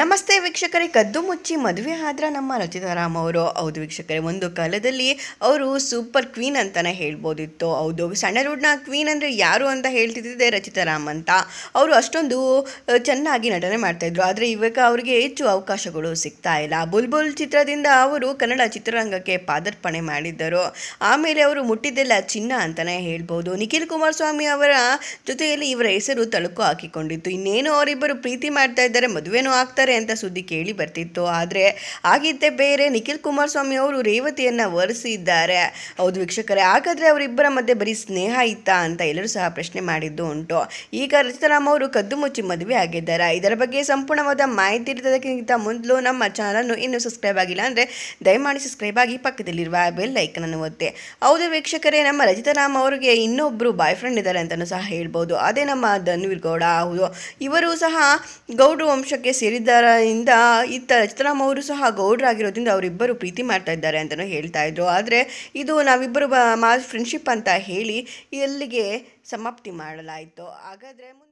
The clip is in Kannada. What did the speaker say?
ನಮಸ್ತೆ ವೀಕ್ಷಕರೇ ಕದ್ದು ಮುಚ್ಚಿ ಮದುವೆ ಆದ್ರ ನಮ್ಮ ರಚಿತಾರಾಮ್ ಅವರು ಹೌದು ವೀಕ್ಷಕರೇ ಒಂದು ಕಾಲದಲ್ಲಿ ಅವರು ಸೂಪರ್ ಕ್ವೀನ್ ಅಂತಲೇ ಹೇಳ್ಬೋದಿತ್ತು ಹೌದು ಸಣ್ಣ ಕ್ವೀನ್ ಅಂದರೆ ಯಾರು ಅಂತ ಹೇಳ್ತಿದ್ದಿದೆ ರಚಿತಾರಾಮ್ ಅಂತ ಅವರು ಅಷ್ಟೊಂದು ಚೆನ್ನಾಗಿ ನಟನೆ ಮಾಡ್ತಾಯಿದ್ರು ಆದರೆ ಇವಾಗ ಅವರಿಗೆ ಹೆಚ್ಚು ಅವಕಾಶಗಳು ಸಿಗ್ತಾ ಇಲ್ಲ ಬುಲ್ಬುಲ್ ಚಿತ್ರದಿಂದ ಅವರು ಕನ್ನಡ ಚಿತ್ರರಂಗಕ್ಕೆ ಪಾದರ್ಪಣೆ ಮಾಡಿದ್ದರು ಆಮೇಲೆ ಅವರು ಮುಟ್ಟಿದ್ದೆಲ್ಲ ಚಿನ್ನ ಅಂತಲೇ ಹೇಳ್ಬೋದು ನಿಖಿಲ್ ಕುಮಾರಸ್ವಾಮಿ ಅವರ ಜೊತೆಯಲ್ಲಿ ಇವರ ಹೆಸರು ತಳುಕು ಹಾಕಿಕೊಂಡಿತ್ತು ಇನ್ನೇನು ಅವರಿಬ್ಬರು ಪ್ರೀತಿ ಮಾಡ್ತಾ ಇದ್ದಾರೆ ಮದುವೆನೂ ಆಗ್ತಾ ಮಾಡ್ತಾರೆ ಅಂತ ಸುದ್ದಿ ಕೇಳಿ ಬರ್ತಿತ್ತು ಆದರೆ ಆಗಿದ್ದೇ ಬೇರೆ ನಿಖಿಲ್ ಕುಮಾರಸ್ವಾಮಿ ಅವರು ರೇವತಿಯನ್ನು ವರೆಸಿದ್ದಾರೆ ಹೌದು ವೀಕ್ಷಕರೇ ಹಾಗಾದರೆ ಅವರಿಬ್ಬರ ಮಧ್ಯೆ ಬರೀ ಸ್ನೇಹ ಇತ್ತಾ ಅಂತ ಎಲ್ಲರೂ ಸಹ ಪ್ರಶ್ನೆ ಮಾಡಿದ್ದು ಉಂಟು ಈಗ ರಚಿತಾರಾಮ್ ಅವರು ಕದ್ದು ಮುಚ್ಚಿ ಮದುವೆ ಆಗಿದ್ದಾರೆ ಇದರ ಬಗ್ಗೆ ಸಂಪೂರ್ಣವಾದ ಮಾಹಿತಿ ಇರ್ತದಕ್ಕಿಂತ ಮೊದಲು ನಮ್ಮ ಚಾನಲನ್ನು ಇನ್ನೂ ಸಬ್ಸ್ಕ್ರೈಬ್ ಆಗಿಲ್ಲ ಅಂದರೆ ದಯಮಾಡಿ ಸಬ್ಸ್ಕ್ರೈಬ್ ಆಗಿ ಪಕ್ಕದಲ್ಲಿರುವ ಬೆಲ್ ಅನ್ನು ಒತ್ತೆ ಹೌದು ವೀಕ್ಷಕರೇ ನಮ್ಮ ರಚಿತಾರಾಮ್ ಅವರಿಗೆ ಇನ್ನೊಬ್ಬರು ಬಾಯ್ ಫ್ರೆಂಡ್ ಇದ್ದಾರೆ ಅಂತಲೂ ಸಹ ಹೇಳ್ಬೋದು ಅದೇ ನಮ್ಮ ಧನ್ವೀರ್ ಗೌಡ ಹೌದು ಇವರು ಸಹ ಗೌಡ ವಂಶಕ್ಕೆ ಸೇರಿದ್ದ ಇಂದ ಈ ತ ಅವರು ಸಹ ಗೌಡರಾಗಿರೋದ್ರಿಂದ ಅವರಿಬ್ಬರು ಪ್ರೀತಿ ಮಾಡ್ತಾ ಇದ್ದಾರೆ ಅಂತಲೂ ಹೇಳ್ತಾ ಇದ್ರು ಆದರೆ ಇದು ನಾವಿಬ್ಬರು ಮಾ ಫ್ರೆಂಡ್ಶಿಪ್ ಅಂತ ಹೇಳಿ ಎಲ್ಲಿಗೆ ಸಮಾಪ್ತಿ ಮಾಡಲಾಯಿತು ಹಾಗಾದರೆ